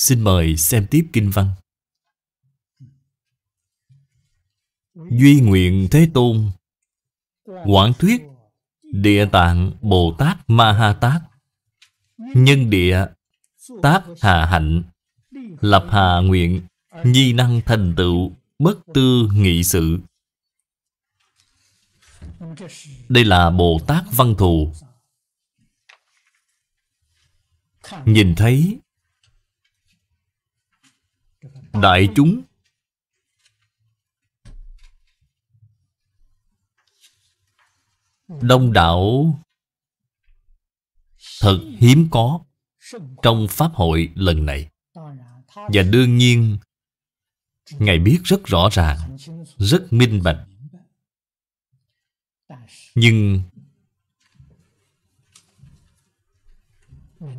Xin mời xem tiếp kinh văn Duy nguyện Thế Tôn Quảng thuyết Địa tạng Bồ Tát Ma Ha Tát Nhân địa Tác hà hạnh Lập hà nguyện Nhi năng thành tựu Bất tư nghị sự Đây là Bồ Tát Văn Thù Nhìn thấy đại chúng đông đảo thật hiếm có trong pháp hội lần này và đương nhiên ngài biết rất rõ ràng rất minh bạch nhưng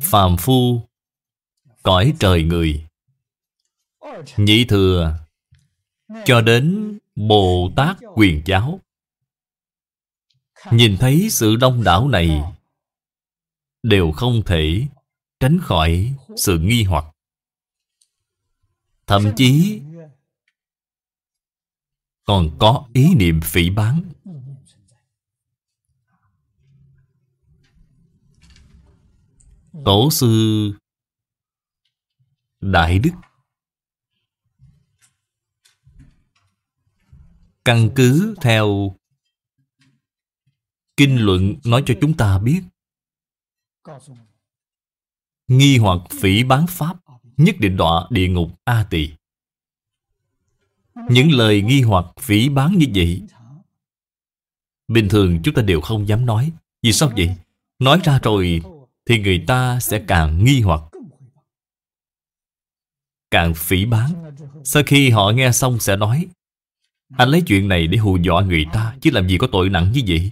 phàm phu cõi trời người Nhị thừa Cho đến Bồ Tát quyền giáo Nhìn thấy sự đông đảo này Đều không thể tránh khỏi sự nghi hoặc Thậm chí Còn có ý niệm phỉ bán Tổ sư Đại Đức căn cứ theo kinh luận nói cho chúng ta biết nghi hoặc phỉ bán pháp nhất định đọa địa ngục a tỳ những lời nghi hoặc phỉ bán như vậy bình thường chúng ta đều không dám nói vì sao vậy nói ra rồi thì người ta sẽ càng nghi hoặc càng phỉ bán sau khi họ nghe xong sẽ nói anh lấy chuyện này để hù dọa người ta Chứ làm gì có tội nặng như vậy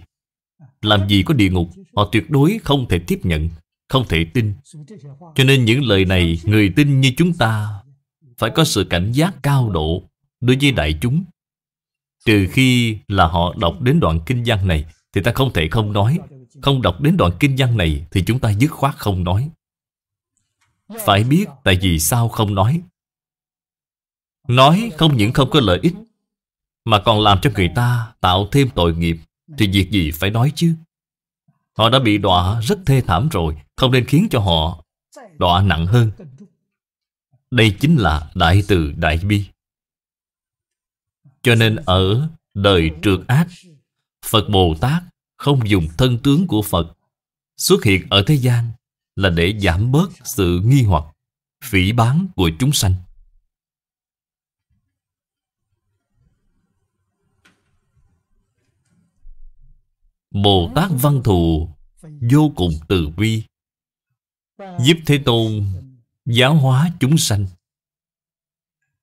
Làm gì có địa ngục Họ tuyệt đối không thể tiếp nhận Không thể tin Cho nên những lời này Người tin như chúng ta Phải có sự cảnh giác cao độ Đối với đại chúng Trừ khi là họ đọc đến đoạn kinh văn này Thì ta không thể không nói Không đọc đến đoạn kinh văn này Thì chúng ta dứt khoát không nói Phải biết tại vì sao không nói Nói không những không có lợi ích mà còn làm cho người ta tạo thêm tội nghiệp Thì việc gì phải nói chứ Họ đã bị đọa rất thê thảm rồi Không nên khiến cho họ đọa nặng hơn Đây chính là Đại Từ Đại Bi Cho nên ở đời trượt ác Phật Bồ Tát không dùng thân tướng của Phật Xuất hiện ở thế gian Là để giảm bớt sự nghi hoặc Phỉ báng của chúng sanh Bồ Tát Văn Thù vô cùng từ bi Giúp Thế Tôn giáo hóa chúng sanh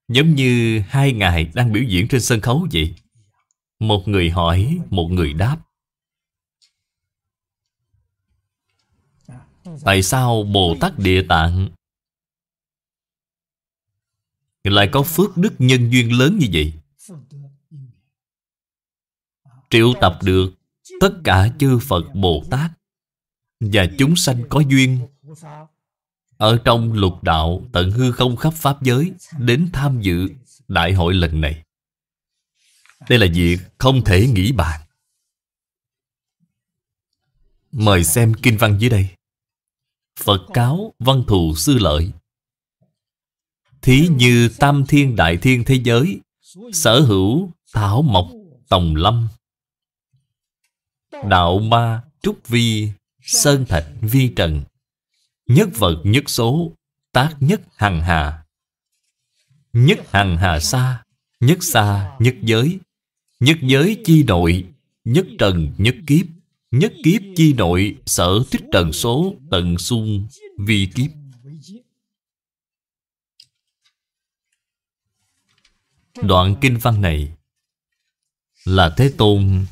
Giống như hai ngài đang biểu diễn trên sân khấu vậy Một người hỏi, một người đáp Tại sao Bồ Tát Địa Tạng Lại có phước đức nhân duyên lớn như vậy Triệu tập được tất cả chư Phật Bồ Tát và chúng sanh có duyên ở trong lục đạo tận hư không khắp pháp giới đến tham dự đại hội lần này. Đây là việc không thể nghĩ bàn. Mời xem kinh văn dưới đây. Phật cáo văn thù sư lợi Thí như tam thiên đại thiên thế giới Sở hữu thảo mộc tòng lâm Đạo ma trúc vi Sơn thạch vi trần Nhất vật nhất số Tác nhất hằng hà Nhất hằng hà xa Nhất xa nhất giới Nhất giới chi nội Nhất trần nhất kiếp Nhất kiếp chi nội sở thích trần số Tận xung vi kiếp Đoạn kinh văn này Là Thế Tôn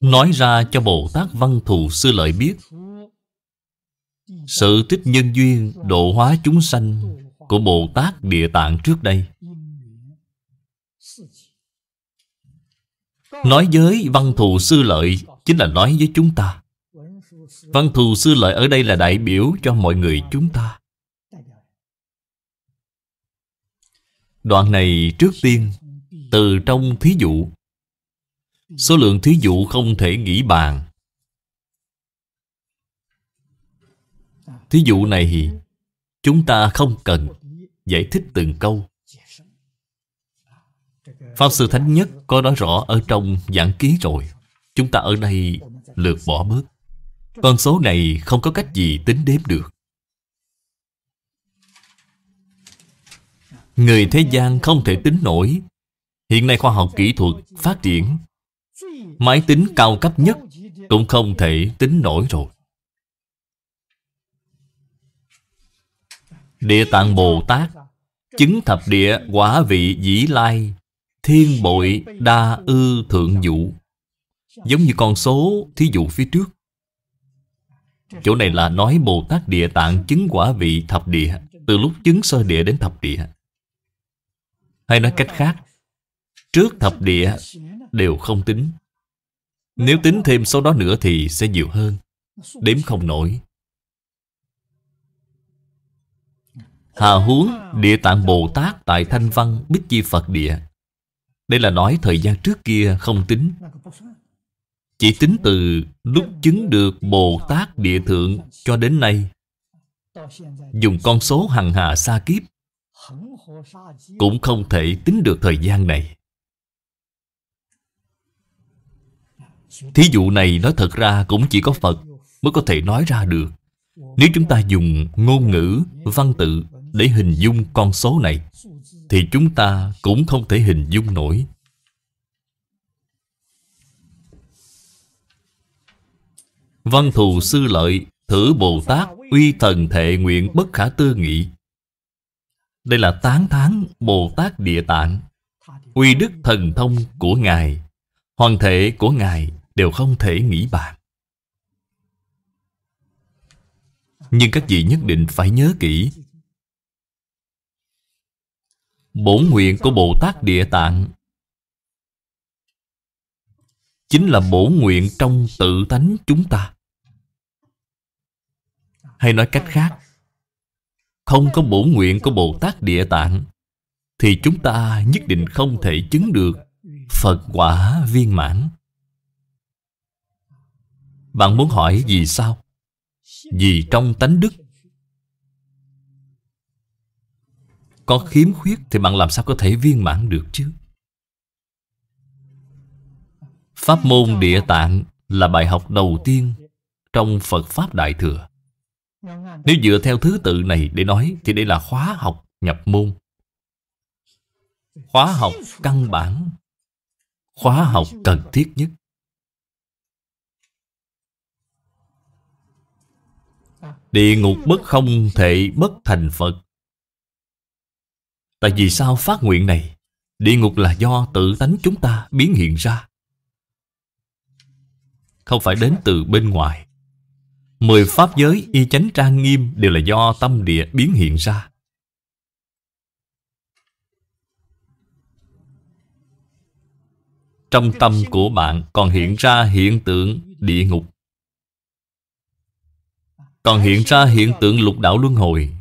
Nói ra cho Bồ Tát Văn Thù Sư Lợi biết Sự tích nhân duyên độ hóa chúng sanh Của Bồ Tát Địa Tạng trước đây Nói với Văn Thù Sư Lợi Chính là nói với chúng ta Văn Thù Sư Lợi ở đây là đại biểu cho mọi người chúng ta Đoạn này trước tiên Từ trong thí dụ Số lượng thí dụ không thể nghĩ bàn Thí dụ này Chúng ta không cần Giải thích từng câu Pháp Sư Thánh Nhất có nói rõ ở trong giảng ký rồi Chúng ta ở đây lượt bỏ bớt Con số này không có cách gì tính đếm được Người thế gian không thể tính nổi Hiện nay khoa học kỹ thuật phát triển Máy tính cao cấp nhất Cũng không thể tính nổi rồi Địa tạng Bồ Tát Chứng thập địa quả vị dĩ lai Thiên bội đa ư thượng dụ Giống như con số thí dụ phía trước Chỗ này là nói Bồ Tát Địa Tạng chứng quả vị thập địa Từ lúc chứng sơ địa đến thập địa Hay nói cách khác Trước thập địa đều không tính nếu tính thêm sau đó nữa thì sẽ nhiều hơn Đếm không nổi Hà huống Địa Tạng Bồ Tát tại Thanh Văn Bích Chi Phật Địa Đây là nói thời gian trước kia không tính Chỉ tính từ lúc chứng được Bồ Tát Địa Thượng cho đến nay Dùng con số hằng hà xa kiếp Cũng không thể tính được thời gian này Thí dụ này nói thật ra cũng chỉ có Phật mới có thể nói ra được. Nếu chúng ta dùng ngôn ngữ, văn tự để hình dung con số này, thì chúng ta cũng không thể hình dung nổi. Văn thù sư lợi, thử Bồ Tát, uy thần thệ nguyện bất khả tư nghị. Đây là tán thán Bồ Tát Địa Tạng, uy đức thần thông của Ngài, hoàn thể của Ngài đều không thể nghĩ bàn. Nhưng các vị nhất định phải nhớ kỹ Bổn nguyện của Bồ Tát Địa Tạng Chính là bổn nguyện trong tự tánh chúng ta Hay nói cách khác Không có bổn nguyện của Bồ Tát Địa Tạng Thì chúng ta nhất định không thể chứng được Phật quả viên mãn bạn muốn hỏi vì sao? Vì trong tánh đức Có khiếm khuyết thì bạn làm sao có thể viên mãn được chứ? Pháp môn địa tạng là bài học đầu tiên trong Phật Pháp Đại Thừa. Nếu dựa theo thứ tự này để nói thì đây là khóa học nhập môn. Khóa học căn bản, khóa học cần thiết nhất. Địa ngục bất không thể bất thành Phật Tại vì sao phát nguyện này Địa ngục là do tự tánh chúng ta biến hiện ra Không phải đến từ bên ngoài Mười pháp giới y chánh trang nghiêm Đều là do tâm địa biến hiện ra Trong tâm của bạn còn hiện ra hiện tượng địa ngục còn hiện ra hiện tượng lục đạo luân hồi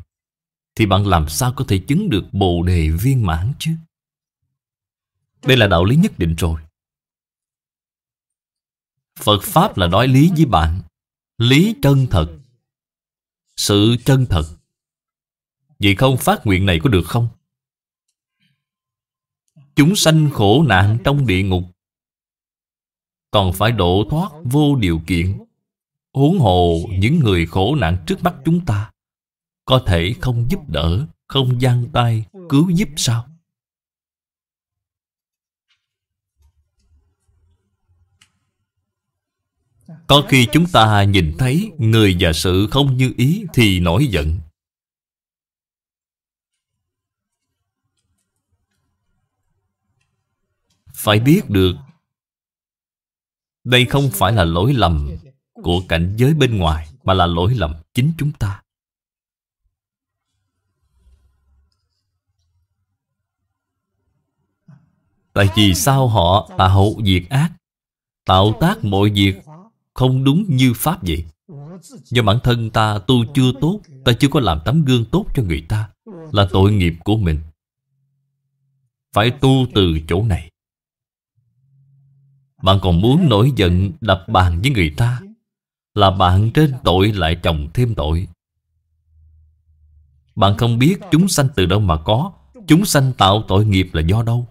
thì bạn làm sao có thể chứng được bồ đề viên mãn chứ? Đây là đạo lý nhất định rồi. Phật Pháp là nói lý với bạn. Lý chân thật. Sự chân thật. Vậy không phát nguyện này có được không? Chúng sanh khổ nạn trong địa ngục còn phải độ thoát vô điều kiện huống hồ những người khổ nạn trước mắt chúng ta có thể không giúp đỡ không gian tay cứu giúp sao có khi chúng ta nhìn thấy người và sự không như ý thì nổi giận phải biết được đây không phải là lỗi lầm của cảnh giới bên ngoài mà là lỗi lầm chính chúng ta. Tại vì sao họ tạo diệt ác, tạo tác mọi việc không đúng như Pháp vậy? Do bản thân ta tu chưa tốt, ta chưa có làm tấm gương tốt cho người ta, là tội nghiệp của mình. Phải tu từ chỗ này. Bạn còn muốn nổi giận đập bàn với người ta là bạn trên tội lại chồng thêm tội Bạn không biết chúng sanh từ đâu mà có Chúng sanh tạo tội nghiệp là do đâu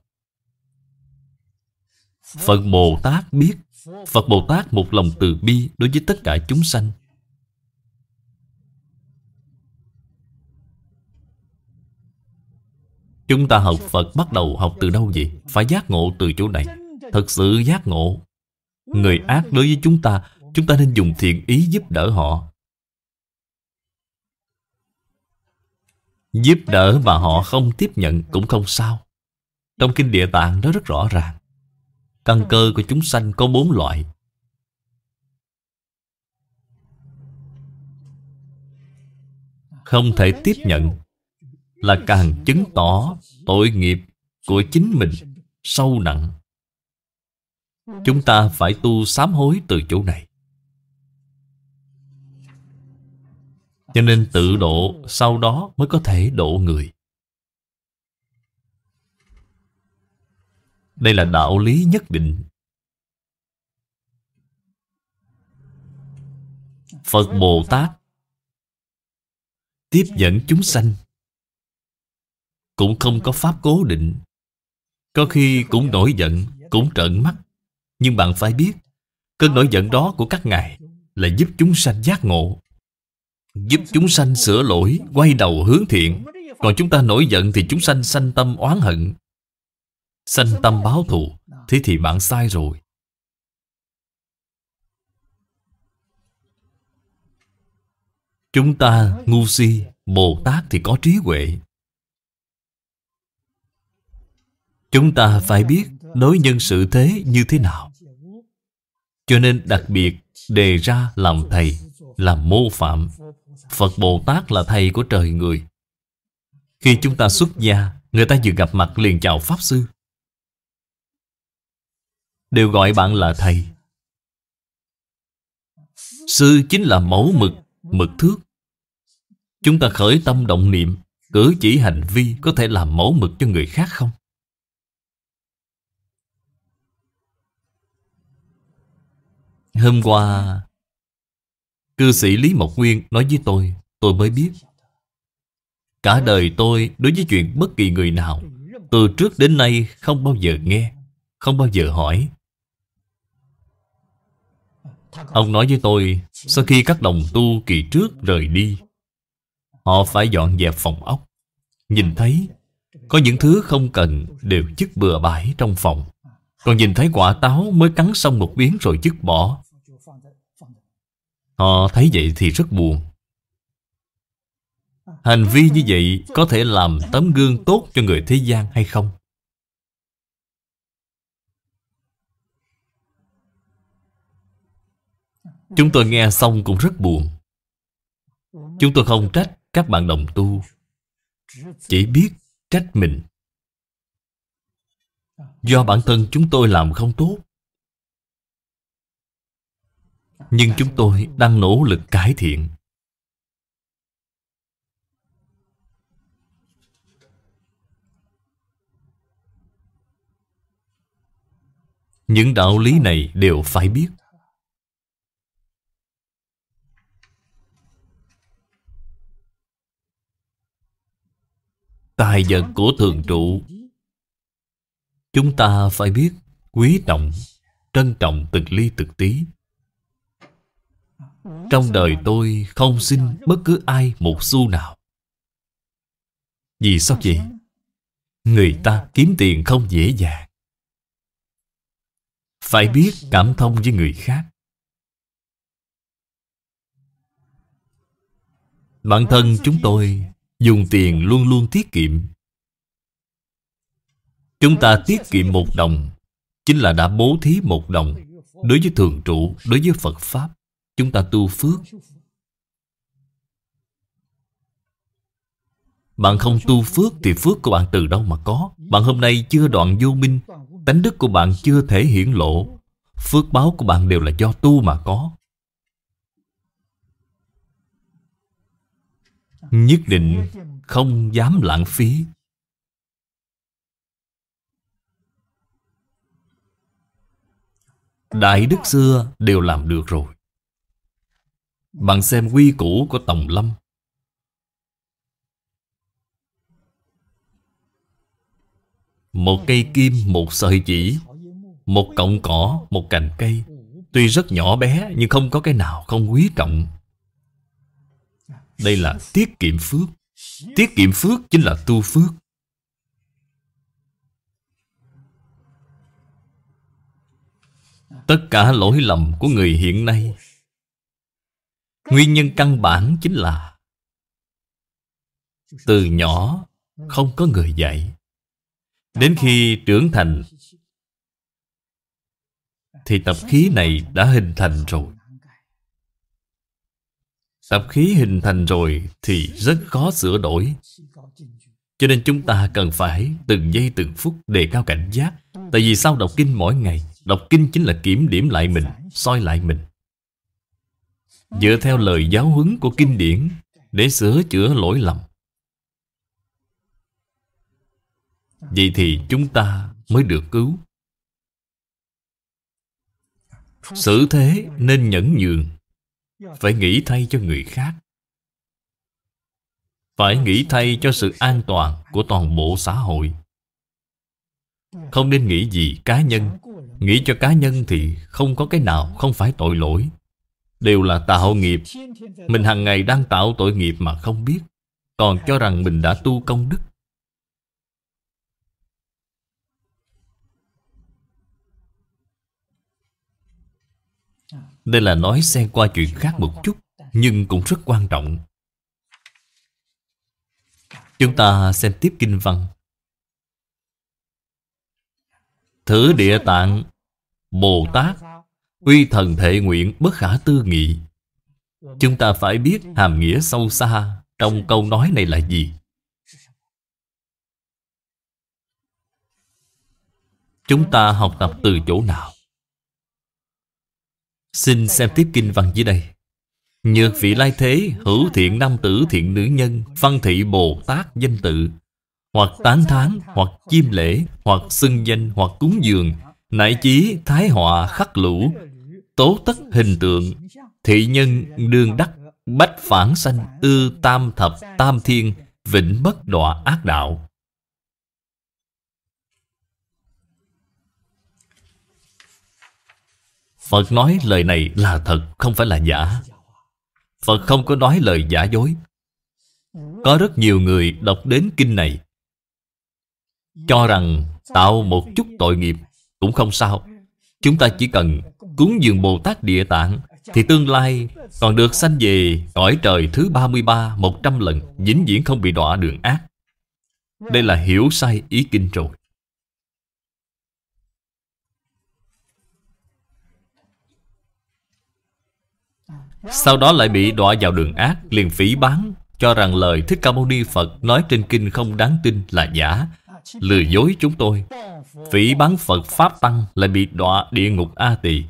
Phật Bồ Tát biết Phật Bồ Tát một lòng từ bi đối với tất cả chúng sanh Chúng ta học Phật bắt đầu học từ đâu vậy? Phải giác ngộ từ chỗ này Thật sự giác ngộ Người ác đối với chúng ta chúng ta nên dùng thiện ý giúp đỡ họ. Giúp đỡ mà họ không tiếp nhận cũng không sao. Trong Kinh Địa Tạng nó rất rõ ràng. Căn cơ của chúng sanh có bốn loại. Không thể tiếp nhận là càng chứng tỏ tội nghiệp của chính mình sâu nặng. Chúng ta phải tu sám hối từ chỗ này. Cho nên tự độ sau đó mới có thể độ người. Đây là đạo lý nhất định. Phật Bồ Tát tiếp dẫn chúng sanh cũng không có pháp cố định. Có khi cũng nổi giận, cũng trợn mắt. Nhưng bạn phải biết, cơn nổi giận đó của các ngài là giúp chúng sanh giác ngộ. Giúp chúng sanh sửa lỗi Quay đầu hướng thiện Còn chúng ta nổi giận thì chúng sanh sanh tâm oán hận Sanh tâm báo thù Thế thì bạn sai rồi Chúng ta ngu si Bồ Tát thì có trí huệ Chúng ta phải biết Đối nhân sự thế như thế nào Cho nên đặc biệt Đề ra làm thầy Làm mô phạm Phật Bồ Tát là thầy của trời người Khi chúng ta xuất gia Người ta vừa gặp mặt liền chào Pháp Sư Đều gọi bạn là thầy Sư chính là mẫu mực, mực thước Chúng ta khởi tâm động niệm Cử chỉ hành vi có thể làm mẫu mực cho người khác không? Hôm qua Cư sĩ Lý Mộc Nguyên nói với tôi Tôi mới biết Cả đời tôi đối với chuyện bất kỳ người nào Từ trước đến nay không bao giờ nghe Không bao giờ hỏi Ông nói với tôi Sau khi các đồng tu kỳ trước rời đi Họ phải dọn dẹp phòng ốc Nhìn thấy Có những thứ không cần đều chất bừa bãi trong phòng Còn nhìn thấy quả táo mới cắn xong một miếng rồi dứt bỏ Họ thấy vậy thì rất buồn Hành vi như vậy có thể làm tấm gương tốt cho người thế gian hay không? Chúng tôi nghe xong cũng rất buồn Chúng tôi không trách các bạn đồng tu Chỉ biết trách mình Do bản thân chúng tôi làm không tốt nhưng chúng tôi đang nỗ lực cải thiện những đạo lý này đều phải biết tài vật của thường trụ chúng ta phải biết quý trọng trân trọng từng ly từng tí trong đời tôi không xin bất cứ ai một xu nào Vì sao vậy? Người ta kiếm tiền không dễ dàng Phải biết cảm thông với người khác Bản thân chúng tôi dùng tiền luôn luôn tiết kiệm Chúng ta tiết kiệm một đồng Chính là đã bố thí một đồng Đối với thường trụ, đối với Phật Pháp Chúng ta tu phước Bạn không tu phước thì phước của bạn từ đâu mà có Bạn hôm nay chưa đoạn vô minh Tánh đức của bạn chưa thể hiển lộ Phước báo của bạn đều là do tu mà có Nhất định không dám lãng phí Đại đức xưa đều làm được rồi bạn xem quy củ của Tòng Lâm Một cây kim, một sợi chỉ Một cọng cỏ, một cành cây Tuy rất nhỏ bé nhưng không có cái nào không quý trọng Đây là tiết kiệm phước Tiết kiệm phước chính là tu phước Tất cả lỗi lầm của người hiện nay Nguyên nhân căn bản chính là Từ nhỏ không có người dạy Đến khi trưởng thành Thì tập khí này đã hình thành rồi Tập khí hình thành rồi thì rất khó sửa đổi Cho nên chúng ta cần phải từng giây từng phút đề cao cảnh giác Tại vì sao đọc kinh mỗi ngày Đọc kinh chính là kiểm điểm lại mình, soi lại mình dựa theo lời giáo huấn của kinh điển để sửa chữa lỗi lầm vậy thì chúng ta mới được cứu xử thế nên nhẫn nhường phải nghĩ thay cho người khác phải nghĩ thay cho sự an toàn của toàn bộ xã hội không nên nghĩ gì cá nhân nghĩ cho cá nhân thì không có cái nào không phải tội lỗi đều là tạo nghiệp. Mình hàng ngày đang tạo tội nghiệp mà không biết, còn cho rằng mình đã tu công đức. Đây là nói xen qua chuyện khác một chút, nhưng cũng rất quan trọng. Chúng ta xem tiếp kinh văn. Thử địa tạng Bồ Tát uy thần thể nguyện bất khả tư nghị Chúng ta phải biết hàm nghĩa sâu xa Trong câu nói này là gì Chúng ta học tập từ chỗ nào Xin xem tiếp kinh văn dưới đây Nhược vị lai thế Hữu thiện nam tử thiện nữ nhân Văn thị Bồ Tát danh tự Hoặc tán thán Hoặc chiêm lễ Hoặc xưng danh Hoặc cúng dường Nại chí thái họa khắc lũ tố tất hình tượng thị nhân đương đắc bách phản sanh ư tam thập tam thiên vĩnh bất đọa ác đạo Phật nói lời này là thật Không phải là giả Phật không có nói lời giả dối Có rất nhiều người đọc đến kinh này Cho rằng tạo một chút tội nghiệp Cũng không sao Chúng ta chỉ cần cúng dường Bồ Tát Địa Tạng Thì tương lai còn được sanh về cõi trời thứ 33 100 lần vĩnh viễn không bị đọa đường ác Đây là hiểu sai ý kinh rồi Sau đó lại bị đọa vào đường ác Liền phỉ bán Cho rằng lời Thích Ca Mâu Ni Phật Nói trên kinh không đáng tin là giả Lừa dối chúng tôi Phỉ bán Phật Pháp Tăng Lại bị đọa địa ngục A Tỳ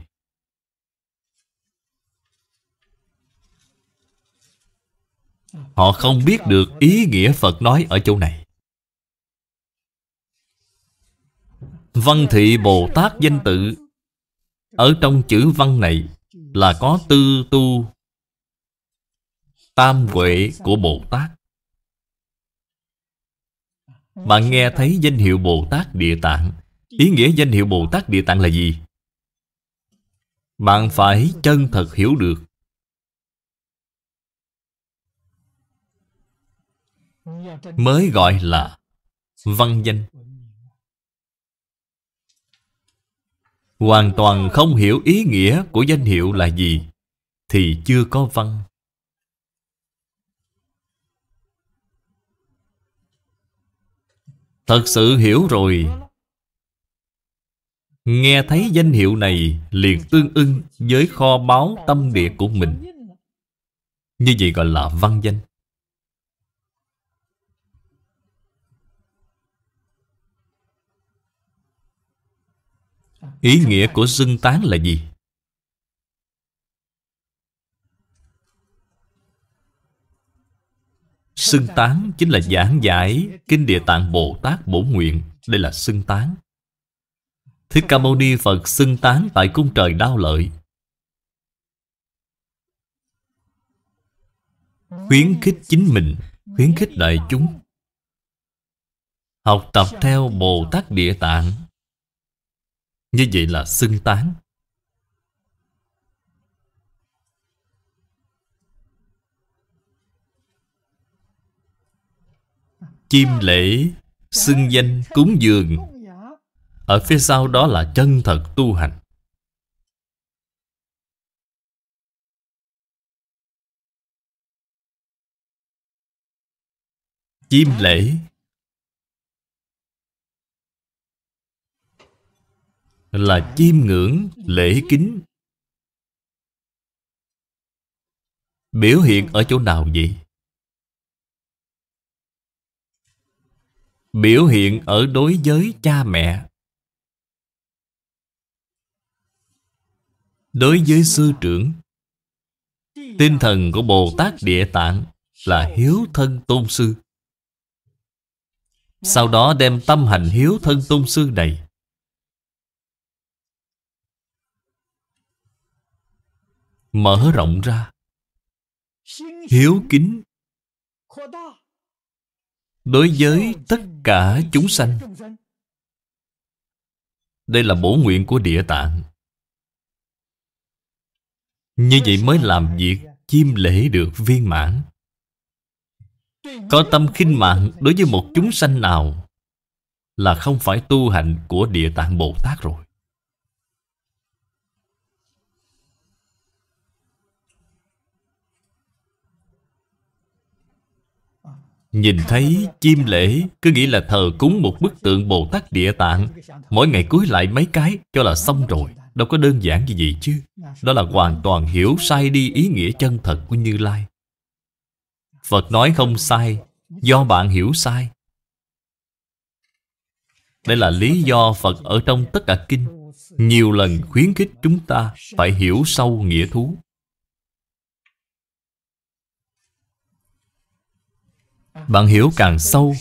Họ không biết được ý nghĩa Phật nói ở chỗ này Văn thị Bồ Tát danh tự Ở trong chữ văn này Là có tư tu Tam huệ của Bồ Tát Bạn nghe thấy danh hiệu Bồ Tát Địa Tạng Ý nghĩa danh hiệu Bồ Tát Địa Tạng là gì? Bạn phải chân thật hiểu được mới gọi là văn danh hoàn toàn không hiểu ý nghĩa của danh hiệu là gì thì chưa có văn thật sự hiểu rồi nghe thấy danh hiệu này liền tương ưng với kho báu tâm địa của mình như vậy gọi là văn danh Ý nghĩa của xưng tán là gì? Xưng tán chính là giảng giải Kinh Địa Tạng Bồ Tát Bổ Nguyện. Đây là xưng tán. Thích Ca Mâu Ni Phật xưng tán tại cung trời đao lợi. Khuyến khích chính mình, khuyến khích đại chúng. Học tập theo Bồ Tát Địa Tạng như vậy là xưng tán. Chim lễ, xưng danh, cúng dường. Ở phía sau đó là chân thật tu hành. Chim lễ là chiêm ngưỡng lễ kính biểu hiện ở chỗ nào vậy biểu hiện ở đối với cha mẹ đối với sư trưởng tinh thần của bồ tát địa tạng là hiếu thân tôn sư sau đó đem tâm hành hiếu thân tôn sư này mở rộng ra hiếu kính đối với tất cả chúng sanh đây là bổ nguyện của địa tạng như vậy mới làm việc chiêm lễ được viên mãn có tâm khinh mạng đối với một chúng sanh nào là không phải tu hành của địa tạng bồ tát rồi Nhìn thấy chim lễ Cứ nghĩ là thờ cúng một bức tượng Bồ Tát Địa Tạng Mỗi ngày cúi lại mấy cái cho là xong rồi Đâu có đơn giản gì vậy chứ Đó là hoàn toàn hiểu sai đi ý nghĩa chân thật của Như Lai Phật nói không sai Do bạn hiểu sai Đây là lý do Phật ở trong tất cả kinh Nhiều lần khuyến khích chúng ta Phải hiểu sâu nghĩa thú Bạn hiểu càng sâu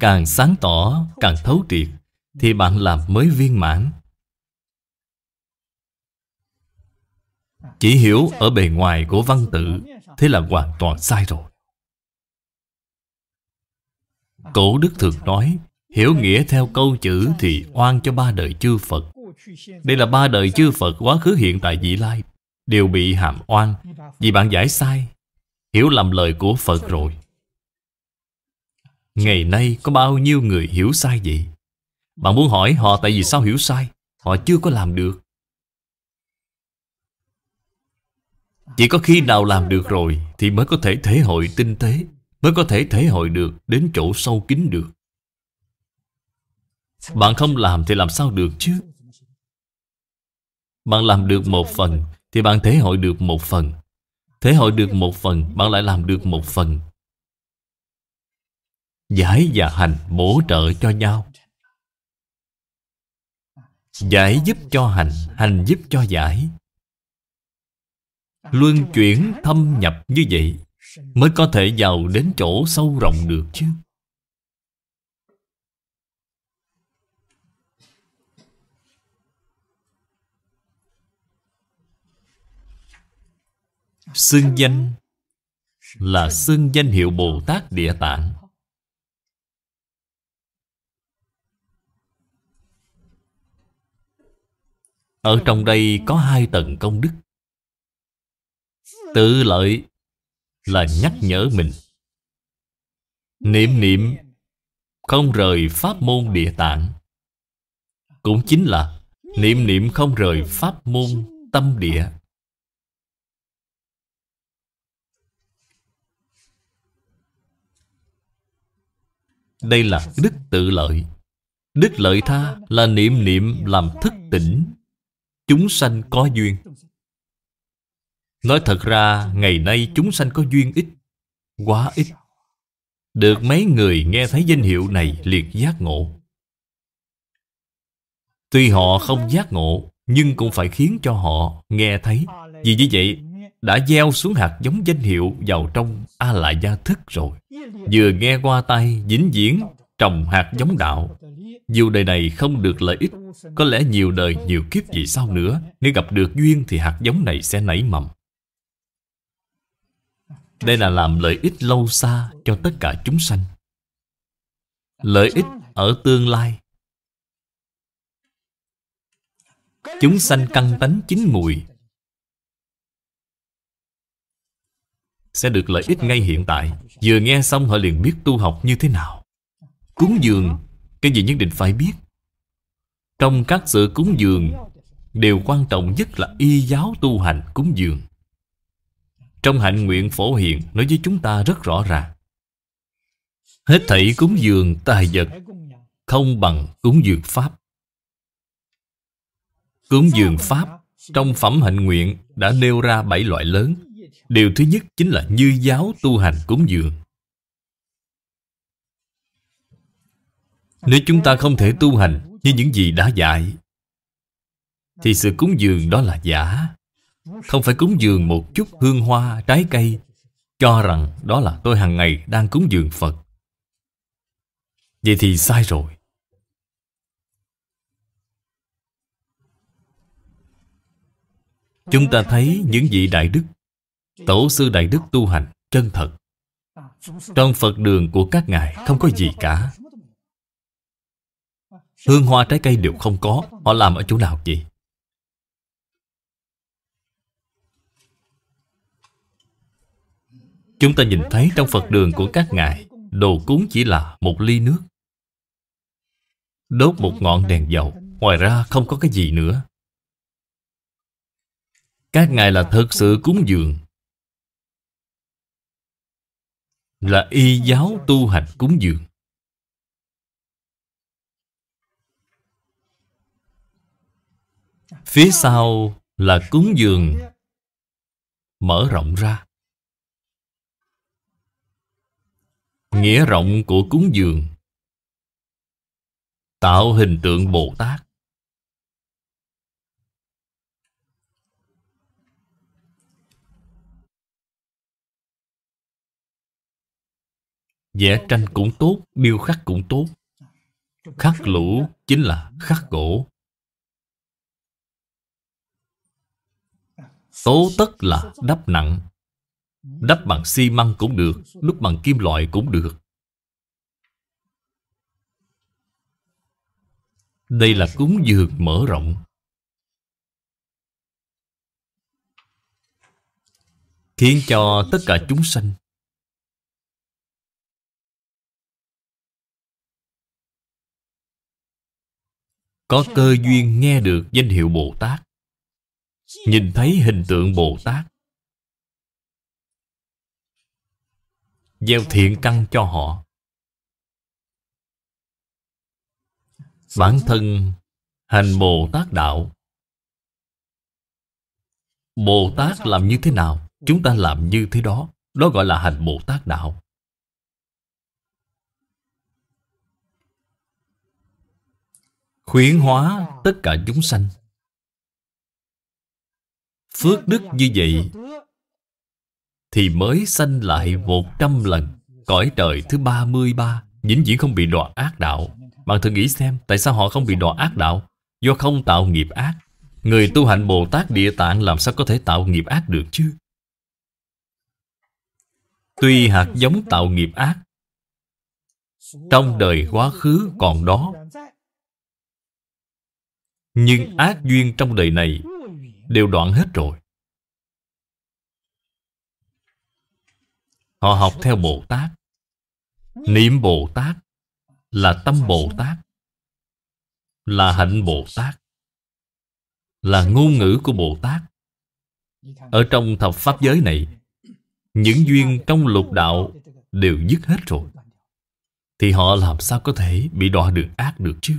Càng sáng tỏ, càng thấu triệt Thì bạn làm mới viên mãn Chỉ hiểu ở bề ngoài của văn tự Thế là hoàn toàn sai rồi Cổ Đức thường nói Hiểu nghĩa theo câu chữ thì oan cho ba đời chư Phật Đây là ba đời chư Phật quá khứ hiện tại vị lai Đều bị hàm oan Vì bạn giải sai hiểu lầm lời của Phật rồi. Ngày nay có bao nhiêu người hiểu sai vậy? Bạn muốn hỏi họ tại vì sao hiểu sai? Họ chưa có làm được. Chỉ có khi nào làm được rồi thì mới có thể thể hội tinh tế, mới có thể thể hội được đến chỗ sâu kín được. Bạn không làm thì làm sao được chứ? Bạn làm được một phần thì bạn thể hội được một phần. Thế hội được một phần Bạn lại làm được một phần Giải và hành bổ trợ cho nhau Giải giúp cho hành Hành giúp cho giải Luân chuyển thâm nhập như vậy Mới có thể vào đến chỗ sâu rộng được chứ Xưng danh Là xưng danh hiệu Bồ Tát Địa Tạng Ở trong đây có hai tầng công đức Tự lợi là nhắc nhở mình Niệm niệm không rời pháp môn địa tạng Cũng chính là niệm niệm không rời pháp môn tâm địa Đây là đức tự lợi Đức lợi tha là niệm niệm làm thức tỉnh Chúng sanh có duyên Nói thật ra ngày nay chúng sanh có duyên ít Quá ít Được mấy người nghe thấy danh hiệu này liệt giác ngộ Tuy họ không giác ngộ Nhưng cũng phải khiến cho họ nghe thấy Vì như vậy đã gieo xuống hạt giống danh hiệu vào trong a la gia thức rồi vừa nghe qua tay vĩnh viễn trồng hạt giống đạo dù đời này không được lợi ích có lẽ nhiều đời nhiều kiếp gì sau nữa nếu gặp được duyên thì hạt giống này sẽ nảy mầm đây là làm lợi ích lâu xa cho tất cả chúng sanh lợi ích ở tương lai chúng sanh căng tánh chín mùi sẽ được lợi ích ngay hiện tại Vừa nghe xong họ liền biết tu học như thế nào Cúng dường Cái gì nhất định phải biết Trong các sự cúng dường đều quan trọng nhất là y giáo tu hành cúng dường Trong hạnh nguyện phổ hiện Nói với chúng ta rất rõ ràng Hết thảy cúng dường tài vật Không bằng cúng dường Pháp Cúng dường Pháp Trong phẩm hạnh nguyện đã nêu ra bảy loại lớn Điều thứ nhất chính là như giáo tu hành cúng dường. Nếu chúng ta không thể tu hành như những gì đã dạy, thì sự cúng dường đó là giả. Không phải cúng dường một chút hương hoa, trái cây, cho rằng đó là tôi hàng ngày đang cúng dường Phật. Vậy thì sai rồi. Chúng ta thấy những vị đại đức Tổ sư Đại Đức tu hành chân thật Trong Phật đường của các ngài không có gì cả Hương hoa trái cây đều không có Họ làm ở chỗ nào vậy? Chúng ta nhìn thấy trong Phật đường của các ngài Đồ cúng chỉ là một ly nước Đốt một ngọn đèn dầu Ngoài ra không có cái gì nữa Các ngài là thật sự cúng dường là y giáo tu hành cúng dường phía sau là cúng dường mở rộng ra nghĩa rộng của cúng dường tạo hình tượng bồ tát vẽ tranh cũng tốt điêu khắc cũng tốt khắc lũ chính là khắc gỗ tố tất là đắp nặng đắp bằng xi măng cũng được đúc bằng kim loại cũng được đây là cúng dường mở rộng khiến cho tất cả chúng sanh có cơ duyên nghe được danh hiệu Bồ Tát, nhìn thấy hình tượng Bồ Tát, gieo thiện căn cho họ. Bản thân hành Bồ Tát Đạo Bồ Tát làm như thế nào Chúng ta làm như thế đó Đó gọi là hành Bồ Tát Đạo khuyến hóa tất cả chúng sanh phước đức như vậy thì mới sanh lại một trăm lần cõi trời thứ ba mươi ba vĩnh viễn không bị đọa ác đạo bạn thử nghĩ xem tại sao họ không bị đọa ác đạo do không tạo nghiệp ác người tu hành bồ tát địa tạng làm sao có thể tạo nghiệp ác được chứ tuy hạt giống tạo nghiệp ác trong đời quá khứ còn đó nhưng ác duyên trong đời này Đều đoạn hết rồi Họ học theo Bồ Tát Niệm Bồ Tát Là tâm Bồ Tát Là hạnh Bồ Tát Là ngôn ngữ của Bồ Tát Ở trong thập pháp giới này Những duyên trong lục đạo Đều dứt hết rồi Thì họ làm sao có thể bị đọa được ác được chứ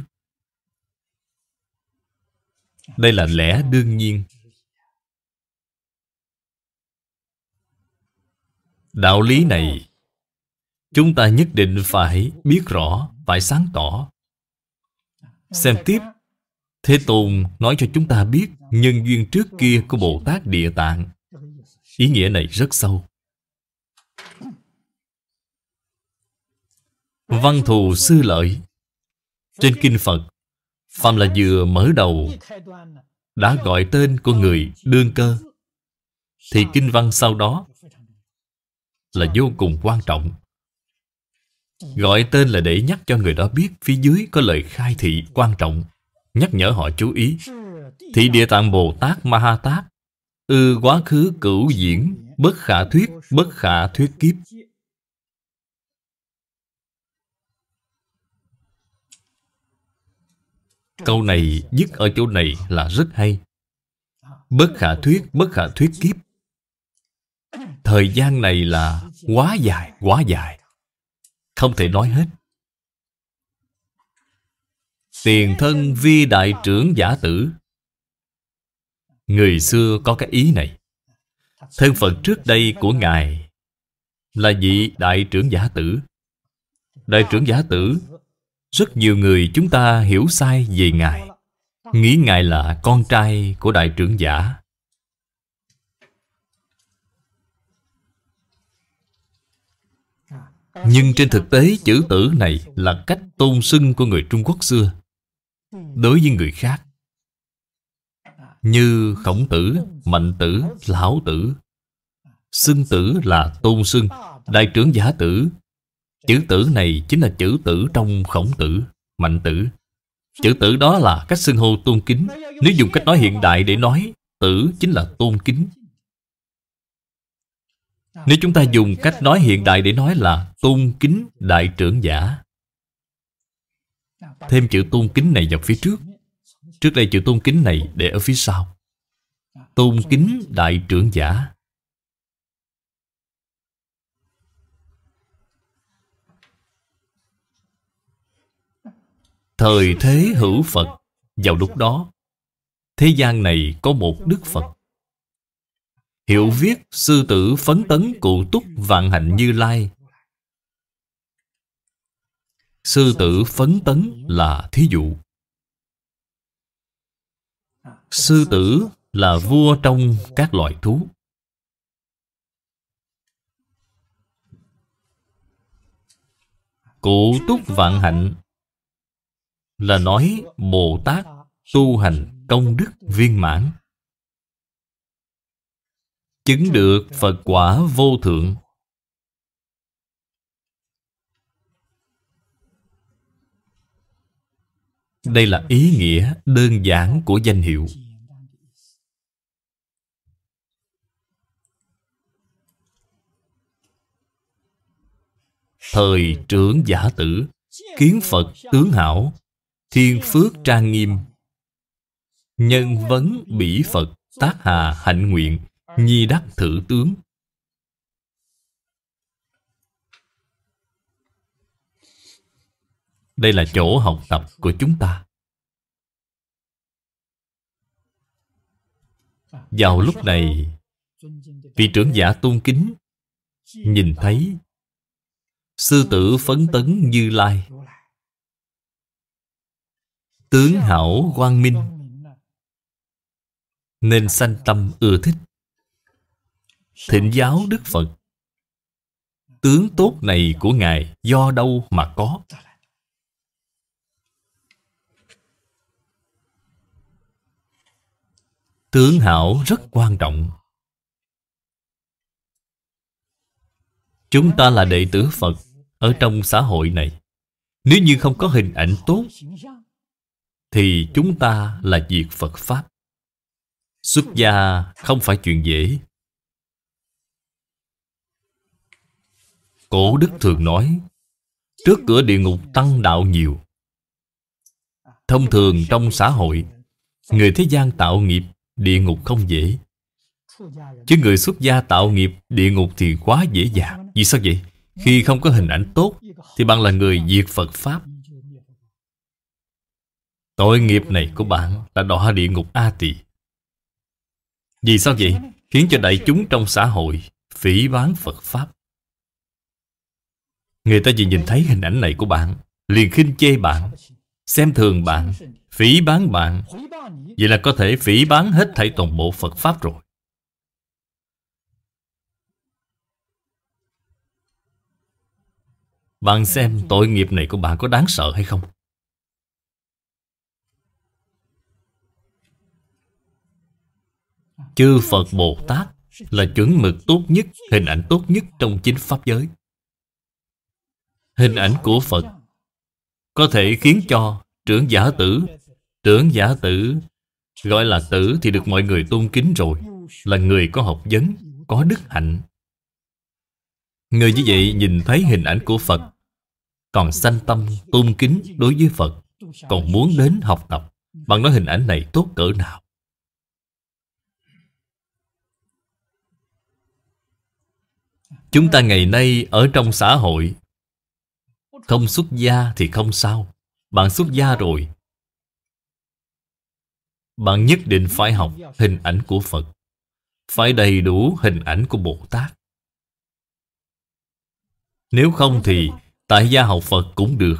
đây là lẽ đương nhiên Đạo lý này Chúng ta nhất định phải biết rõ Phải sáng tỏ Xem tiếp Thế Tôn nói cho chúng ta biết Nhân duyên trước kia của Bồ Tát Địa Tạng Ý nghĩa này rất sâu Văn thù sư lợi Trên Kinh Phật Phạm là vừa mở đầu Đã gọi tên của người đương cơ Thì kinh văn sau đó Là vô cùng quan trọng Gọi tên là để nhắc cho người đó biết Phía dưới có lời khai thị quan trọng Nhắc nhở họ chú ý Thị địa tạng Bồ Tát Ma Ha Tát Ư quá khứ cửu diễn Bất khả thuyết Bất khả thuyết kiếp Câu này dứt ở chỗ này là rất hay Bất khả thuyết, bất khả thuyết kiếp Thời gian này là quá dài, quá dài Không thể nói hết Tiền thân vi đại trưởng giả tử Người xưa có cái ý này Thân phận trước đây của Ngài Là vị đại trưởng giả tử Đại trưởng giả tử rất nhiều người chúng ta hiểu sai về ngài nghĩ ngài là con trai của đại trưởng giả nhưng trên thực tế chữ tử này là cách tôn xưng của người trung quốc xưa đối với người khác như khổng tử mạnh tử lão tử xưng tử là tôn xưng đại trưởng giả tử Chữ tử này chính là chữ tử trong khổng tử, mạnh tử. Chữ tử đó là cách xưng hô tôn kính. Nếu dùng cách nói hiện đại để nói, tử chính là tôn kính. Nếu chúng ta dùng cách nói hiện đại để nói là tôn kính đại trưởng giả. Thêm chữ tôn kính này vào phía trước. Trước đây chữ tôn kính này để ở phía sau. Tôn kính đại trưởng giả Thời thế hữu Phật Vào lúc đó Thế gian này có một Đức Phật Hiệu viết sư tử phấn tấn cụ túc vạn hạnh như lai Sư tử phấn tấn là thí dụ Sư tử là vua trong các loài thú Cụ túc vạn hạnh là nói Bồ Tát tu hành công đức viên mãn chứng được Phật quả vô thượng. Đây là ý nghĩa đơn giản của danh hiệu. Thời trưởng giả tử, kiến Phật tướng hảo, Thiên phước trang nghiêm Nhân vấn bỉ Phật Tác hà hạnh nguyện Nhi đắc thử tướng Đây là chỗ học tập của chúng ta Vào lúc này Vị trưởng giả tôn kính Nhìn thấy Sư tử phấn tấn như lai tướng hảo quang minh nên sanh tâm ưa thích thỉnh giáo đức phật tướng tốt này của ngài do đâu mà có tướng hảo rất quan trọng chúng ta là đệ tử phật ở trong xã hội này nếu như không có hình ảnh tốt thì chúng ta là diệt Phật Pháp. Xuất gia không phải chuyện dễ. Cổ Đức thường nói, trước cửa địa ngục tăng đạo nhiều. Thông thường trong xã hội, người thế gian tạo nghiệp, địa ngục không dễ. Chứ người xuất gia tạo nghiệp, địa ngục thì quá dễ dàng. Vì sao vậy? Khi không có hình ảnh tốt, thì bạn là người diệt Phật Pháp. Tội nghiệp này của bạn là đọa địa ngục A Tỳ Vì sao vậy? Khiến cho đại chúng trong xã hội phỉ bán Phật Pháp Người ta chỉ nhìn thấy hình ảnh này của bạn Liền khinh chê bạn Xem thường bạn Phỉ bán bạn Vậy là có thể phỉ bán hết thảy toàn bộ Phật Pháp rồi Bạn xem tội nghiệp này của bạn có đáng sợ hay không Chư Phật Bồ Tát là chuẩn mực tốt nhất, hình ảnh tốt nhất trong chính Pháp giới. Hình ảnh của Phật có thể khiến cho trưởng giả tử, trưởng giả tử gọi là tử thì được mọi người tôn kính rồi, là người có học vấn, có đức hạnh. Người như vậy nhìn thấy hình ảnh của Phật, còn sanh tâm tôn kính đối với Phật, còn muốn đến học tập. Bạn nói hình ảnh này tốt cỡ nào? Chúng ta ngày nay ở trong xã hội Không xuất gia thì không sao Bạn xuất gia rồi Bạn nhất định phải học hình ảnh của Phật Phải đầy đủ hình ảnh của Bồ Tát Nếu không thì tại gia học Phật cũng được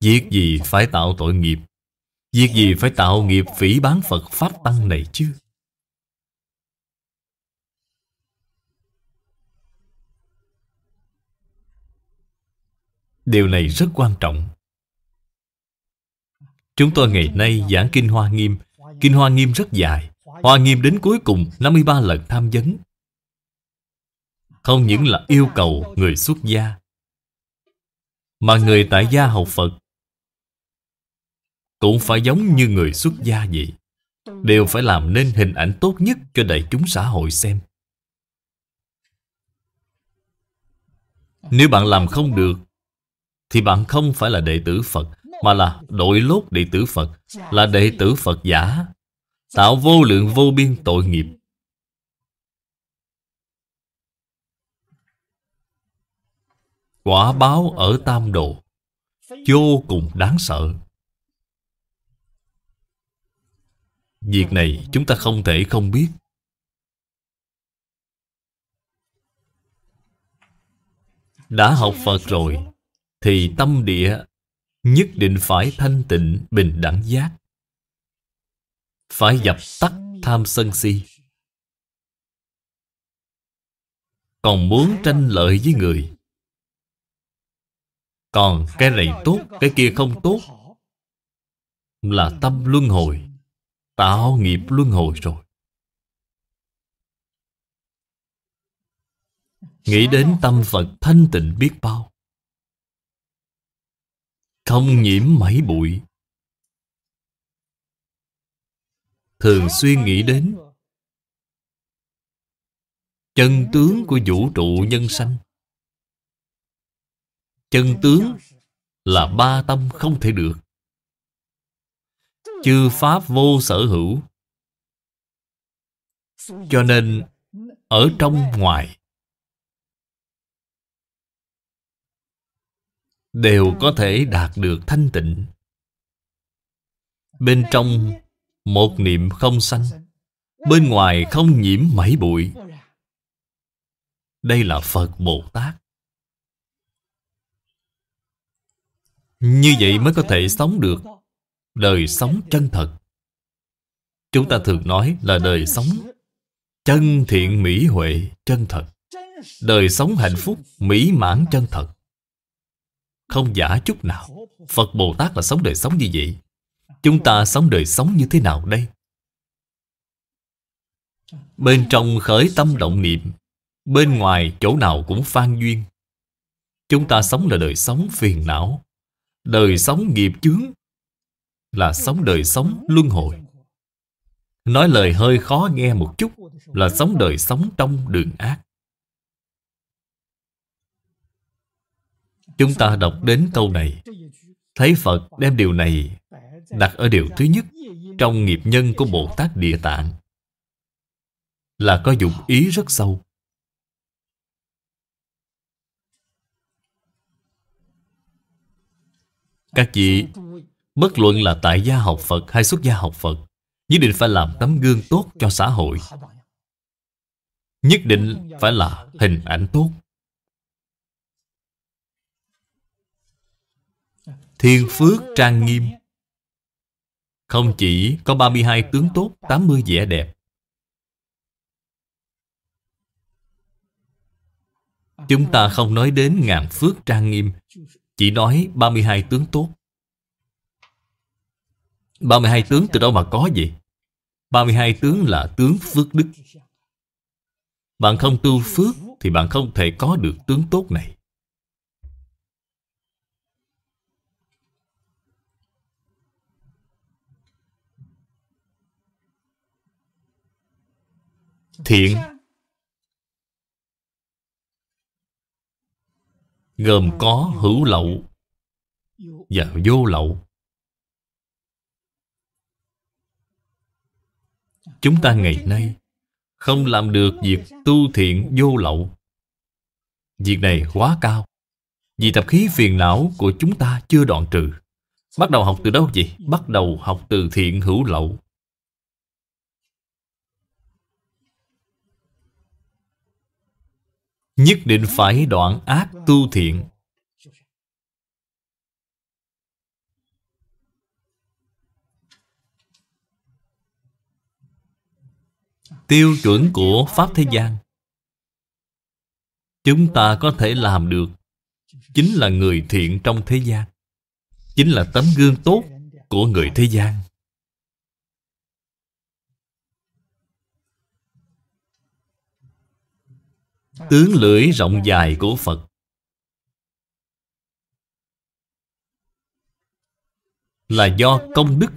Việc gì phải tạo tội nghiệp Việc gì phải tạo nghiệp phỉ bán Phật Pháp Tăng này chứ Điều này rất quan trọng. Chúng tôi ngày nay giảng Kinh Hoa Nghiêm. Kinh Hoa Nghiêm rất dài. Hoa Nghiêm đến cuối cùng 53 lần tham vấn. Không những là yêu cầu người xuất gia, mà người tại gia học Phật cũng phải giống như người xuất gia vậy. Đều phải làm nên hình ảnh tốt nhất cho đại chúng xã hội xem. Nếu bạn làm không được thì bạn không phải là đệ tử Phật, mà là đội lốt đệ tử Phật, là đệ tử Phật giả, tạo vô lượng vô biên tội nghiệp. Quả báo ở tam độ vô cùng đáng sợ. Việc này chúng ta không thể không biết. Đã học Phật rồi thì tâm địa nhất định phải thanh tịnh bình đẳng giác phải dập tắt tham sân si còn muốn tranh lợi với người còn cái này tốt cái kia không tốt là tâm luân hồi tạo nghiệp luân hồi rồi nghĩ đến tâm phật thanh tịnh biết bao không nhiễm mấy bụi Thường xuyên nghĩ đến Chân tướng của vũ trụ nhân sanh Chân tướng là ba tâm không thể được Chư pháp vô sở hữu Cho nên Ở trong ngoài đều có thể đạt được thanh tịnh bên trong một niệm không sanh bên ngoài không nhiễm mảy bụi đây là phật bồ tát như vậy mới có thể sống được đời sống chân thật chúng ta thường nói là đời sống chân thiện mỹ huệ chân thật đời sống hạnh phúc mỹ mãn chân thật không giả chút nào Phật Bồ Tát là sống đời sống như vậy Chúng ta sống đời sống như thế nào đây? Bên trong khởi tâm động niệm Bên ngoài chỗ nào cũng phan duyên Chúng ta sống là đời sống phiền não Đời sống nghiệp chướng Là sống đời sống luân hồi Nói lời hơi khó nghe một chút Là sống đời sống trong đường ác Chúng ta đọc đến câu này Thấy Phật đem điều này Đặt ở điều thứ nhất Trong nghiệp nhân của Bồ Tát Địa Tạng Là có dụng ý rất sâu Các vị Bất luận là tại gia học Phật hay xuất gia học Phật Nhất định phải làm tấm gương tốt cho xã hội Nhất định phải là hình ảnh tốt Thiên phước trang nghiêm Không chỉ có 32 tướng tốt 80 vẻ đẹp Chúng ta không nói đến ngàn phước trang nghiêm Chỉ nói 32 tướng tốt 32 tướng từ đâu mà có vậy? 32 tướng là tướng phước đức Bạn không tu phước Thì bạn không thể có được tướng tốt này thiện gồm có hữu lậu và vô lậu chúng ta ngày nay không làm được việc tu thiện vô lậu việc này quá cao vì tập khí phiền não của chúng ta chưa đoạn trừ bắt đầu học từ đâu vậy bắt đầu học từ thiện hữu lậu Nhất định phải đoạn ác tu thiện Tiêu chuẩn của Pháp Thế gian Chúng ta có thể làm được Chính là người thiện trong thế gian Chính là tấm gương tốt của người thế gian Tướng lưỡi rộng dài của Phật Là do công đức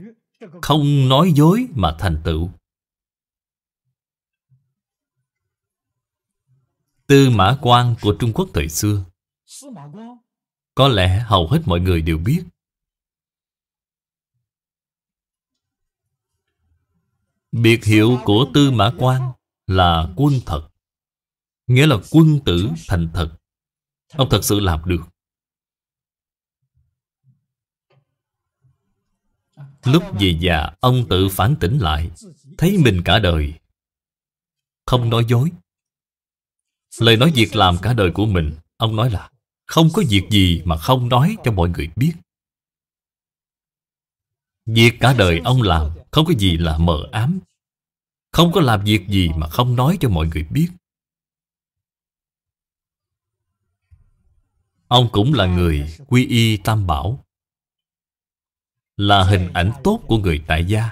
Không nói dối mà thành tựu Tư Mã Quang của Trung Quốc thời xưa Có lẽ hầu hết mọi người đều biết Biệt hiệu của Tư Mã Quan là quân thật Nghĩa là quân tử thành thật Ông thật sự làm được Lúc về già ông tự phản tỉnh lại Thấy mình cả đời Không nói dối Lời nói việc làm cả đời của mình Ông nói là Không có việc gì mà không nói cho mọi người biết Việc cả đời ông làm Không có gì là mờ ám Không có làm việc gì mà không nói cho mọi người biết Ông cũng là người quy y Tam Bảo Là hình ảnh tốt của người tại gia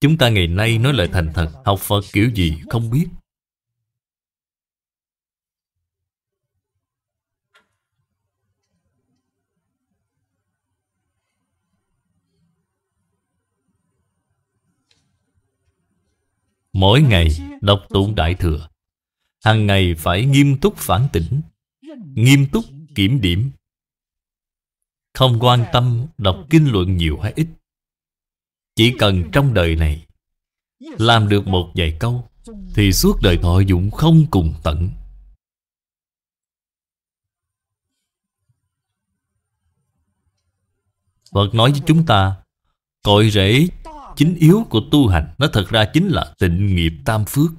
Chúng ta ngày nay nói lời thành thật Học Phật kiểu gì không biết Mỗi ngày đọc tụng Đại Thừa hàng ngày phải nghiêm túc phản tỉnh nghiêm túc kiểm điểm không quan tâm đọc kinh luận nhiều hay ít chỉ cần trong đời này làm được một vài câu thì suốt đời thọ dụng không cùng tận Phật nói với chúng ta Cội rễ chính yếu của tu hành Nó thật ra chính là tịnh nghiệp tam phước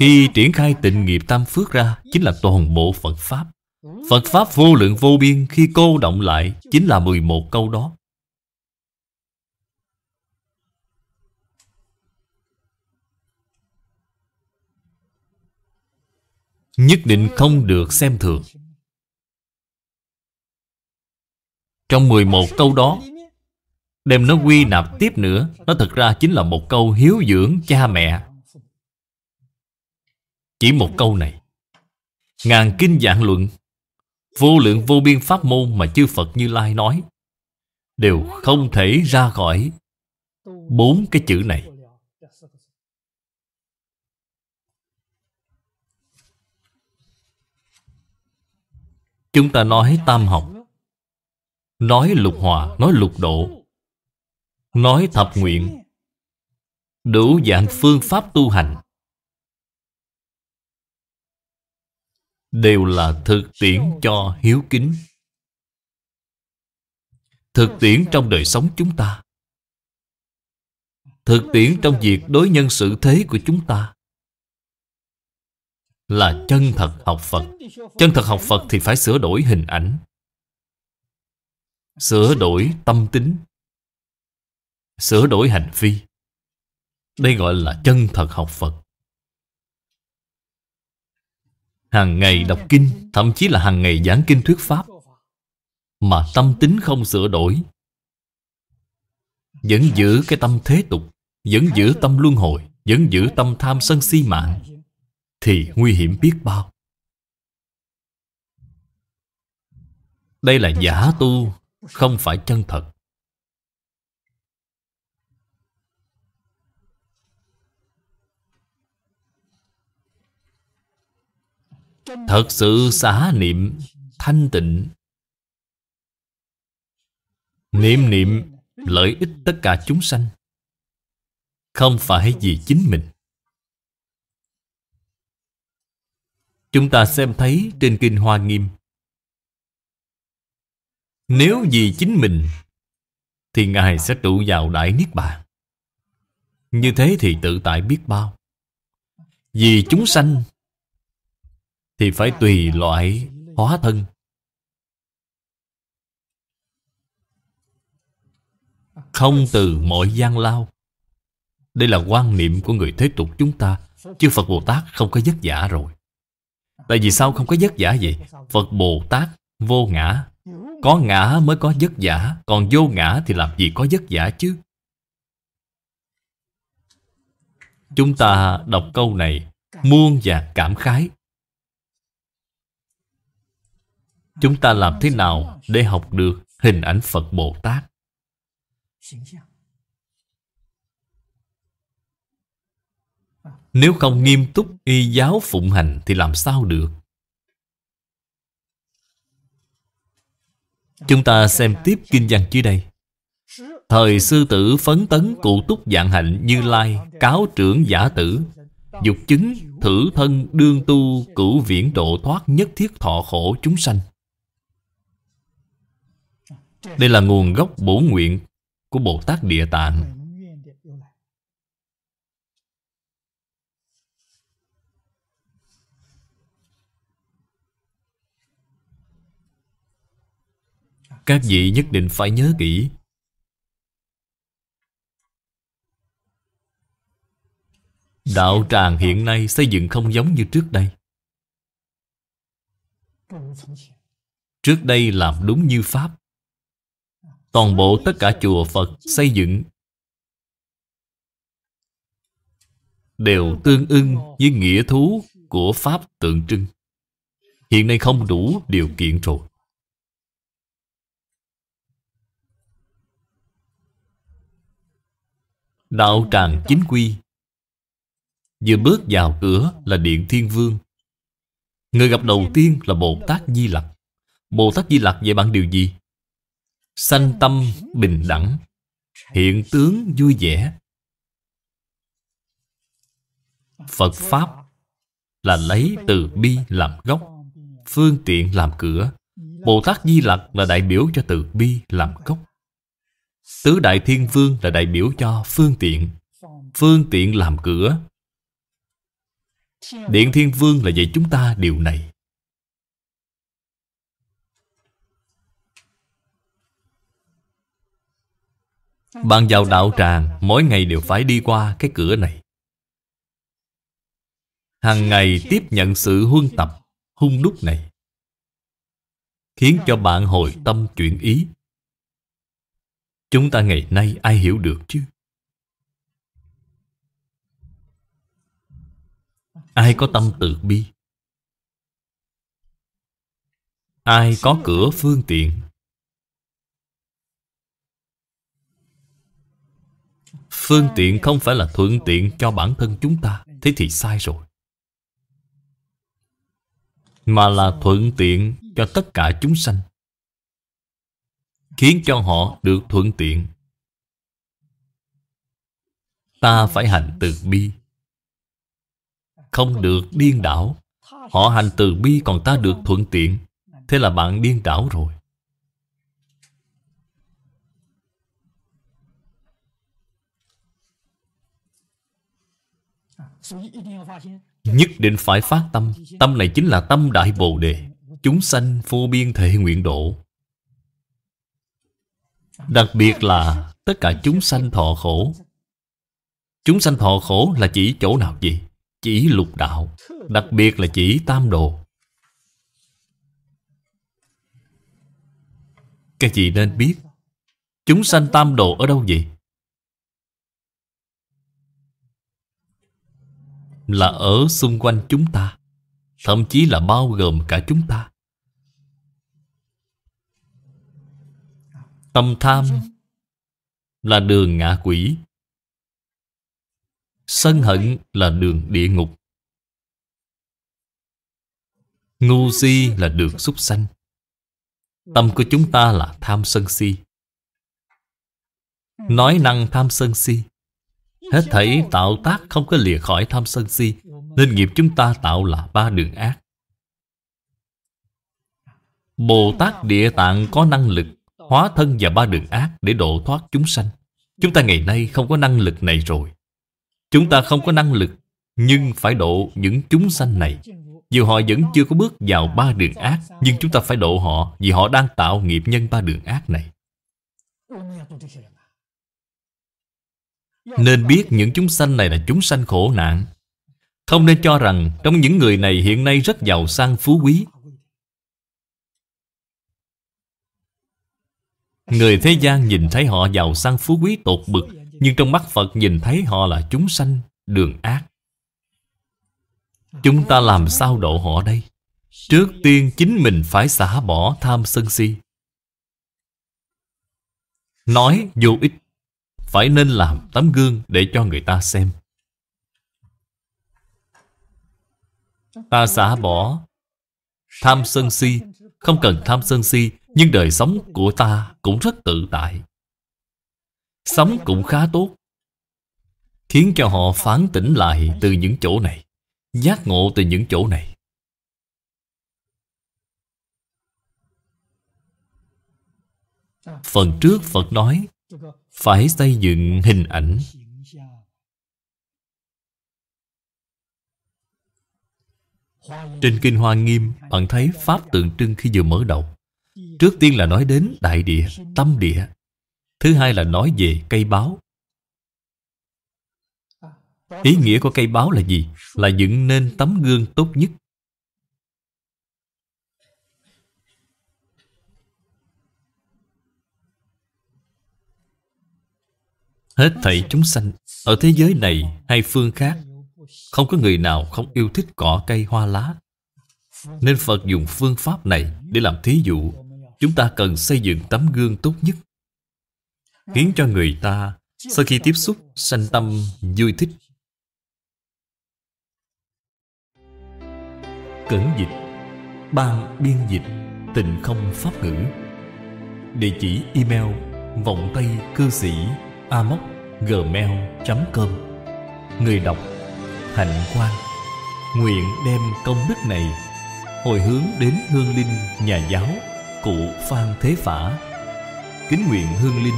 khi triển khai tịnh nghiệp tam phước ra Chính là toàn bộ Phật Pháp Phật Pháp vô lượng vô biên Khi cô động lại Chính là 11 câu đó Nhất định không được xem thường Trong 11 câu đó Đem nó quy nạp tiếp nữa Nó thật ra chính là một câu hiếu dưỡng cha mẹ chỉ một câu này Ngàn kinh dạng luận Vô lượng vô biên pháp môn mà chư Phật Như Lai nói Đều không thể ra khỏi Bốn cái chữ này Chúng ta nói tam học Nói lục hòa, nói lục độ Nói thập nguyện Đủ dạng phương pháp tu hành đều là thực tiễn cho hiếu kính thực tiễn trong đời sống chúng ta thực tiễn trong việc đối nhân xử thế của chúng ta là chân thật học phật chân thật học phật thì phải sửa đổi hình ảnh sửa đổi tâm tính sửa đổi hành vi đây gọi là chân thật học phật hàng ngày đọc kinh, thậm chí là hàng ngày giảng kinh thuyết pháp, mà tâm tính không sửa đổi, vẫn giữ cái tâm thế tục, vẫn giữ tâm luân hồi, vẫn giữ tâm tham sân si mạng, thì nguy hiểm biết bao. Đây là giả tu, không phải chân thật. Thật sự xả niệm Thanh tịnh Niệm niệm lợi ích tất cả chúng sanh Không phải vì chính mình Chúng ta xem thấy trên Kinh Hoa Nghiêm Nếu vì chính mình Thì Ngài sẽ trụ vào Đại Niết Bàn Như thế thì tự tại biết bao Vì chúng sanh thì phải tùy loại hóa thân Không từ mọi gian lao Đây là quan niệm của người thế tục chúng ta Chư Phật Bồ Tát không có giấc giả rồi Tại vì sao không có giấc giả vậy? Phật Bồ Tát vô ngã Có ngã mới có giấc giả Còn vô ngã thì làm gì có giấc giả chứ Chúng ta đọc câu này Muôn và cảm khái Chúng ta làm thế nào để học được hình ảnh Phật Bồ Tát? Nếu không nghiêm túc y giáo phụng hành thì làm sao được? Chúng ta xem tiếp kinh văn dưới đây. Thời sư tử phấn tấn cụ túc dạng hạnh như lai cáo trưởng giả tử Dục chứng thử thân đương tu cửu viễn độ thoát nhất thiết thọ khổ chúng sanh đây là nguồn gốc bổ nguyện của Bồ Tát Địa Tạng. Các vị nhất định phải nhớ kỹ Đạo tràng hiện nay xây dựng không giống như trước đây Trước đây làm đúng như Pháp toàn bộ tất cả chùa Phật xây dựng đều tương ưng với nghĩa thú của Pháp tượng trưng. Hiện nay không đủ điều kiện rồi. Đạo tràng chính quy Vừa bước vào cửa là Điện Thiên Vương Người gặp đầu tiên là Bồ Tát Di Lặc Bồ Tát Di Lặc dạy bạn điều gì? sanh tâm bình đẳng hiện tướng vui vẻ phật pháp là lấy từ bi làm gốc phương tiện làm cửa bồ tát di lặc là đại biểu cho từ bi làm gốc tứ đại thiên vương là đại biểu cho phương tiện phương tiện làm cửa điện thiên vương là dạy chúng ta điều này Bạn vào đạo tràng Mỗi ngày đều phải đi qua cái cửa này Hàng ngày tiếp nhận sự huân tập Hung đúc này Khiến cho bạn hồi tâm chuyển ý Chúng ta ngày nay ai hiểu được chứ Ai có tâm từ bi Ai có cửa phương tiện Phương tiện không phải là thuận tiện cho bản thân chúng ta Thế thì sai rồi Mà là thuận tiện cho tất cả chúng sanh Khiến cho họ được thuận tiện Ta phải hành từ bi Không được điên đảo Họ hành từ bi còn ta được thuận tiện Thế là bạn điên đảo rồi Nhất định phải phát tâm Tâm này chính là tâm Đại Bồ Đề Chúng sanh vô biên thể nguyện độ Đặc biệt là tất cả chúng sanh thọ khổ Chúng sanh thọ khổ là chỉ chỗ nào vậy? Chỉ lục đạo Đặc biệt là chỉ tam đồ Các chị nên biết Chúng sanh tam đồ ở đâu vậy? là ở xung quanh chúng ta thậm chí là bao gồm cả chúng ta tâm tham là đường ngạ quỷ sân hận là đường địa ngục ngu si là đường súc sanh tâm của chúng ta là tham sân si nói năng tham sân si Hết thảy tạo tác không có lìa khỏi tham sân si Nên nghiệp chúng ta tạo là ba đường ác Bồ Tát Địa Tạng có năng lực Hóa thân và ba đường ác để độ thoát chúng sanh Chúng ta ngày nay không có năng lực này rồi Chúng ta không có năng lực Nhưng phải độ những chúng sanh này Dù họ vẫn chưa có bước vào ba đường ác Nhưng chúng ta phải độ họ Vì họ đang tạo nghiệp nhân ba đường ác này nên biết những chúng sanh này là chúng sanh khổ nạn Không nên cho rằng trong những người này hiện nay rất giàu sang phú quý Người thế gian nhìn thấy họ giàu sang phú quý tột bực Nhưng trong mắt Phật nhìn thấy họ là chúng sanh đường ác Chúng ta làm sao độ họ đây? Trước tiên chính mình phải xả bỏ tham sân si Nói vô ích phải nên làm tấm gương để cho người ta xem. Ta xả bỏ tham sân si, không cần tham sân si, nhưng đời sống của ta cũng rất tự tại. Sống cũng khá tốt, khiến cho họ phán tỉnh lại từ những chỗ này, giác ngộ từ những chỗ này. Phần trước Phật nói phải xây dựng hình ảnh trên kinh hoa nghiêm bạn thấy pháp tượng trưng khi vừa mở đầu trước tiên là nói đến đại địa tâm địa thứ hai là nói về cây báo ý nghĩa của cây báo là gì là dựng nên tấm gương tốt nhất Hết thảy chúng sanh Ở thế giới này hay phương khác Không có người nào không yêu thích cỏ cây hoa lá Nên Phật dùng phương pháp này Để làm thí dụ Chúng ta cần xây dựng tấm gương tốt nhất Khiến cho người ta Sau khi tiếp xúc Sanh tâm vui thích Cẩn dịch Ban biên dịch Tình không pháp ngữ Địa chỉ email vọng tay cư sĩ amoc@gmail.com. Người đọc Hạnh Quang nguyện đem công đức này hồi hướng đến hương linh nhà giáo cụ Phan Thế Phả. Kính nguyện hương linh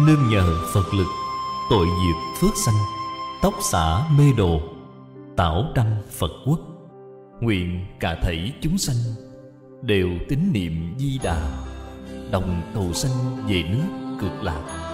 nương nhờ Phật lực tội diệt phước sanh tóc xả mê đồ tảo đăng Phật quốc. Nguyện cả thảy chúng sanh đều tín niệm di đà đồng cầu sanh về nước cực lạc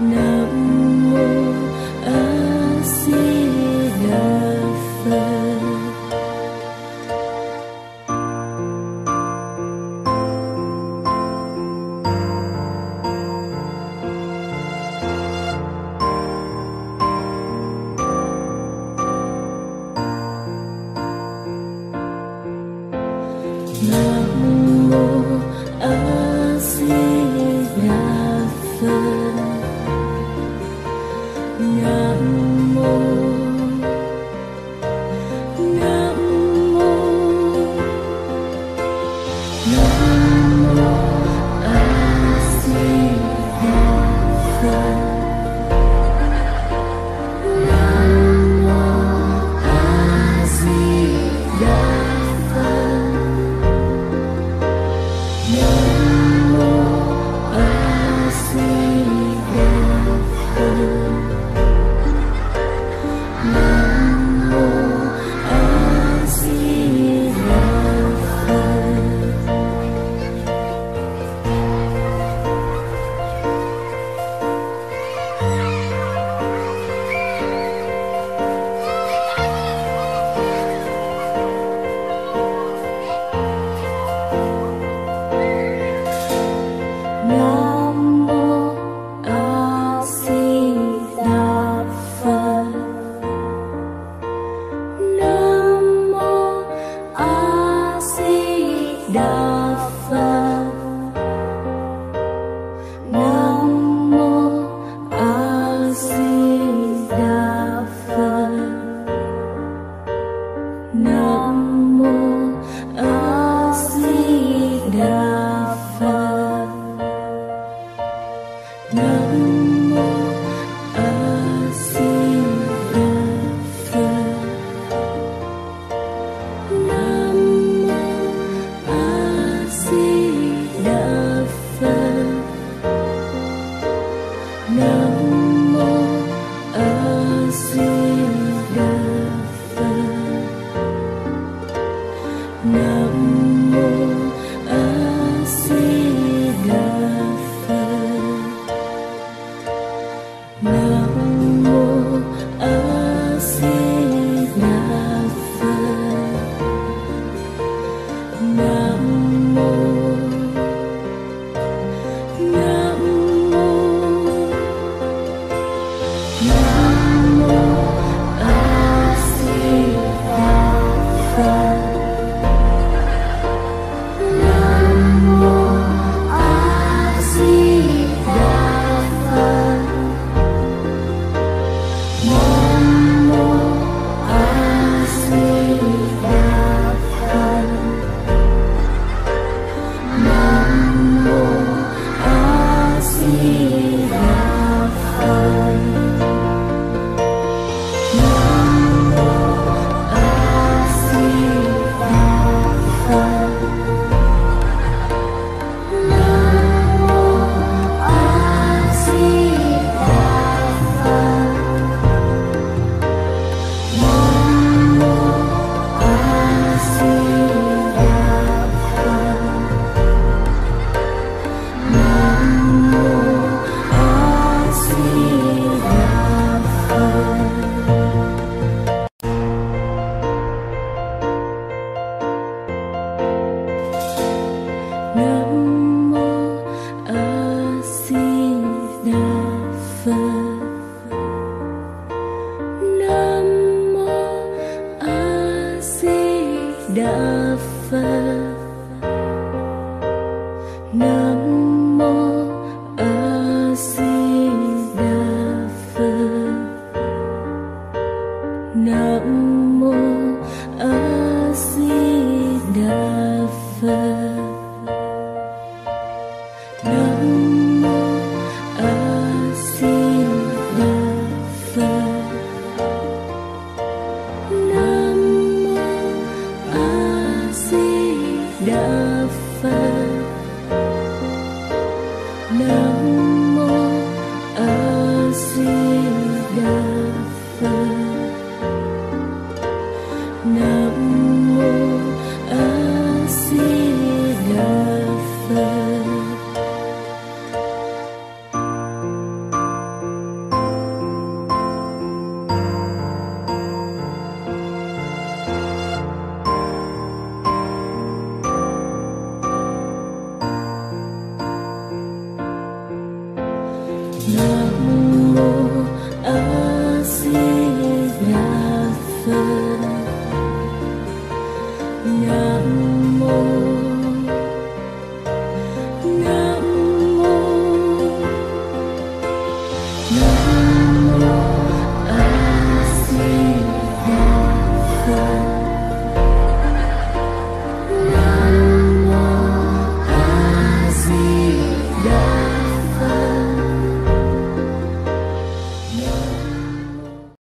No.